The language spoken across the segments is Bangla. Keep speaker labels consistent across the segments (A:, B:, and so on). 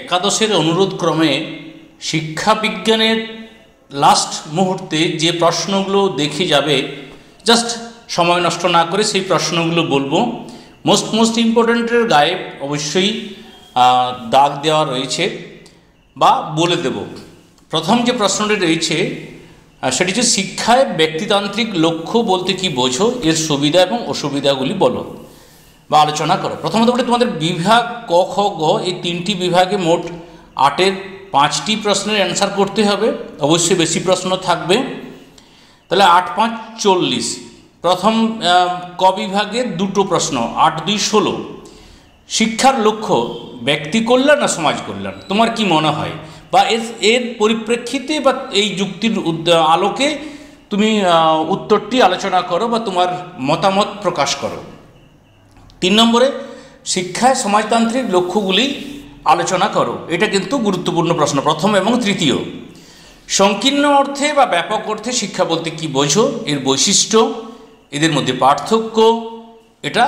A: একাদশের অনুরোধ ক্রমে শিক্ষা বিজ্ঞানের লাস্ট মুহূর্তে যে প্রশ্নগুলো দেখে যাবে জাস্ট সময় নষ্ট না করে সেই প্রশ্নগুলো বলবো মোস্ট মোস্ট ইম্পর্ট্যান্টের গায়ে অবশ্যই দাগ দেওয়া রয়েছে বা বলে দেব প্রথম যে প্রশ্নটি রয়েছে সেটি হচ্ছে শিক্ষায় ব্যক্তিতান্ত্রিক লক্ষ্য বলতে কি বোঝো এর সুবিধা এবং অসুবিধাগুলি বলো বা আলোচনা করো প্রথমত বলে তোমাদের বিভাগ ক খ গ এই তিনটি বিভাগে মোট আটের পাঁচটি প্রশ্নের অ্যান্সার করতে হবে অবশ্যই বেশি প্রশ্ন থাকবে তাহলে আট পাঁচ চল্লিশ প্রথম ক বিভাগে দুটো প্রশ্ন আট দুই ষোলো শিক্ষার লক্ষ্য ব্যক্তি কল্যাণ না সমাজ কল্যাণ তোমার কি মনে হয় বা এর এর পরিপ্রেক্ষিতে বা এই যুক্তির আলোকে তুমি উত্তরটি আলোচনা করো বা তোমার মতামত প্রকাশ করো তিন নম্বরে শিক্ষায় সমাজতান্ত্রিক লক্ষ্যগুলি আলোচনা করো এটা কিন্তু গুরুত্বপূর্ণ প্রশ্ন প্রথম এবং তৃতীয় সংকীর্ণ অর্থে বা ব্যাপক অর্থে শিক্ষা বলতে কি বোঝো এর বৈশিষ্ট্য এদের মধ্যে পার্থক্য এটা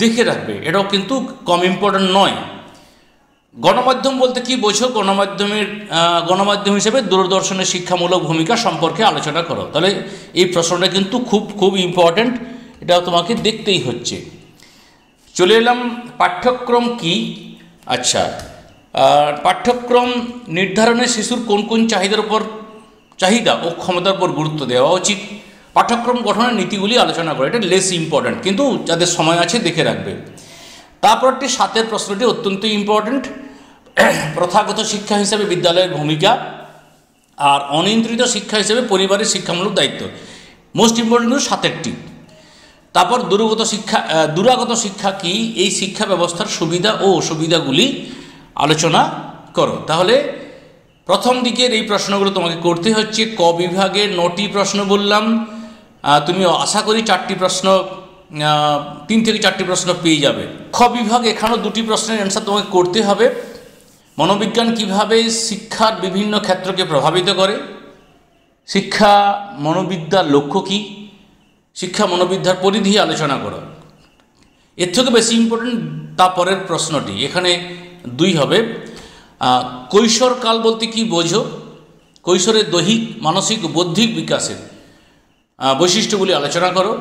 A: দেখে রাখবে এটাও কিন্তু কম ইম্পর্ট্যান্ট নয় গণমাধ্যম বলতে কি বোঝো গণমাধ্যমের গণমাধ্যম হিসেবে দূরদর্শনের শিক্ষামূলক ভূমিকা সম্পর্কে আলোচনা করো তাহলে এই প্রশ্নটা কিন্তু খুব খুব ইম্পর্ট্যান্ট এটাও তোমাকে দেখতেই হচ্ছে চলে এলাম পাঠ্যক্রম কি আচ্ছা পাঠ্যক্রম নির্ধারণে শিশুর কোন কোন চাহিদার উপর চাহিদা ও ক্ষমতার উপর গুরুত্ব দেওয়া উচিত পাঠ্যক্রম গঠনের নীতিগুলি আলোচনা করে এটা লেস ইম্পর্ট্যান্ট কিন্তু যাদের সময় আছে দেখে রাখবে তারপরটি সাতের প্রশ্নটি অত্যন্ত ইম্পর্ট্যান্ট প্রথাগত শিক্ষা হিসেবে বিদ্যালয়ের ভূমিকা আর অনিয়ন্ত্রিত শিক্ষা হিসেবে পরিবারের শিক্ষামূলক দায়িত্ব মোস্ট ইম্পর্টেন্ট সাতেরটি তারপর দূরগত শিক্ষা দূরাগত শিক্ষা কি এই শিক্ষা ব্যবস্থার সুবিধা ও অসুবিধাগুলি আলোচনা করো তাহলে প্রথম দিকের এই প্রশ্নগুলো তোমাকে করতে হচ্ছে ক বিভাগে নটি প্রশ্ন বললাম তুমি আশা করি চারটি প্রশ্ন তিন থেকে চারটি প্রশ্ন পেয়ে যাবে খ বিভাগ এখানেও দুটি প্রশ্নের অ্যান্সার তোমাকে করতে হবে মনোবিজ্ঞান কিভাবে শিক্ষার বিভিন্ন ক্ষেত্রকে প্রভাবিত করে শিক্ষা মনোবিদ্যার লক্ষ্য কী শিক্ষা মনোবিদ্যার পরিধি আলোচনা করো এর থেকে বেশি ইম্পর্টেন্ট পরের প্রশ্নটি এখানে দুই হবে কৈশোরকাল বলতে কি বোঝো কৈশোরের দৈহিক মানসিক বৌদ্ধিক বিকাশের বৈশিষ্ট্যগুলি আলোচনা করো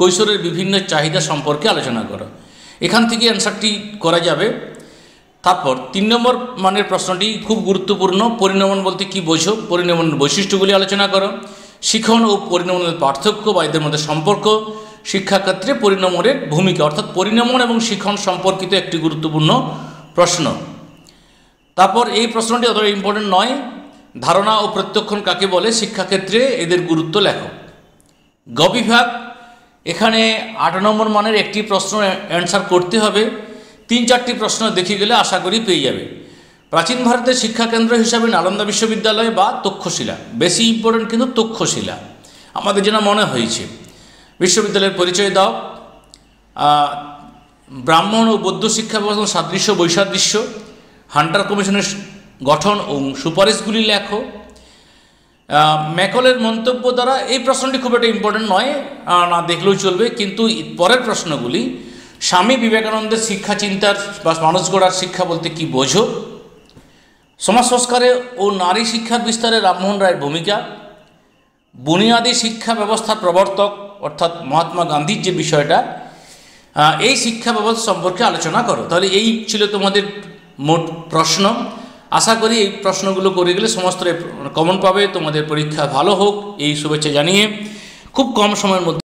A: কৈশোরের বিভিন্ন চাহিদা সম্পর্কে আলোচনা করো এখান থেকে অ্যান্সারটি করা যাবে তারপর তিন নম্বর মানের প্রশ্নটি খুব গুরুত্বপূর্ণ পরিণমন বলতে কি বোঝো পরিণমনের বৈশিষ্ট্যগুলি আলোচনা করো শিখন ও পরিণমনের পার্থক্য বা এদের মধ্যে সম্পর্ক শিক্ষাক্ষেত্রে পরিণমনের ভূমিকা অর্থাৎ পরিণমন এবং শিখন সম্পর্কিত একটি গুরুত্বপূর্ণ প্রশ্ন তারপর এই প্রশ্নটি অত ইম্পর্টেন্ট নয় ধারণা ও প্রত্যক্ষণ কাকে বলে শিক্ষাক্ষেত্রে এদের গুরুত্ব লেখক গবিভাগ এখানে আট নম্বর মানের একটি প্রশ্ন অ্যান্সার করতে হবে তিন চারটি প্রশ্ন দেখে গেলে আশা করি পেয়ে যাবে প্রাচীন ভারতের শিক্ষাকেন্দ্র হিসাবে নালন্দা বিশ্ববিদ্যালয় বা তক্ষশিলা বেশি ইম্পর্টেন্ট কিন্তু তক্ষশিলা আমাদের যেন মনে হয়েছে বিশ্ববিদ্যালয়ের পরিচয় দাও ব্রাহ্মণ ও বৌদ্ধ শিক্ষা ব্যবস্থা সাদৃশ্য বৈসাদৃশ্য হান্টার কমিশনের গঠন ও সুপারিশগুলি লেখো ম্যাকলের মন্তব্য দ্বারা এই প্রশ্নটি খুব একটা ইম্পর্টেন্ট নয় না দেখলেও চলবে কিন্তু পরের প্রশ্নগুলি স্বামী বিবেকানন্দের শিক্ষা চিন্তার বা মানুষ গড়ার শিক্ষা বলতে কি বোঝো সমাজ সংস্কারে ও নারী শিক্ষার বিস্তারে রামমোহন রায়ের ভূমিকা বুনিয়াদী শিক্ষা ব্যবস্থার প্রবর্তক অর্থাৎ মহাত্মা গান্ধীর যে বিষয়টা এই শিক্ষা ব্যবস্থা সম্পর্কে আলোচনা করো তাহলে এই ছিল তোমাদের মোট প্রশ্ন আশা করি এই প্রশ্নগুলো করে গেলে সমস্ত কমন পাবে তোমাদের পরীক্ষা ভালো হোক এই শুভেচ্ছা জানিয়ে খুব কম সময়ের মধ্যে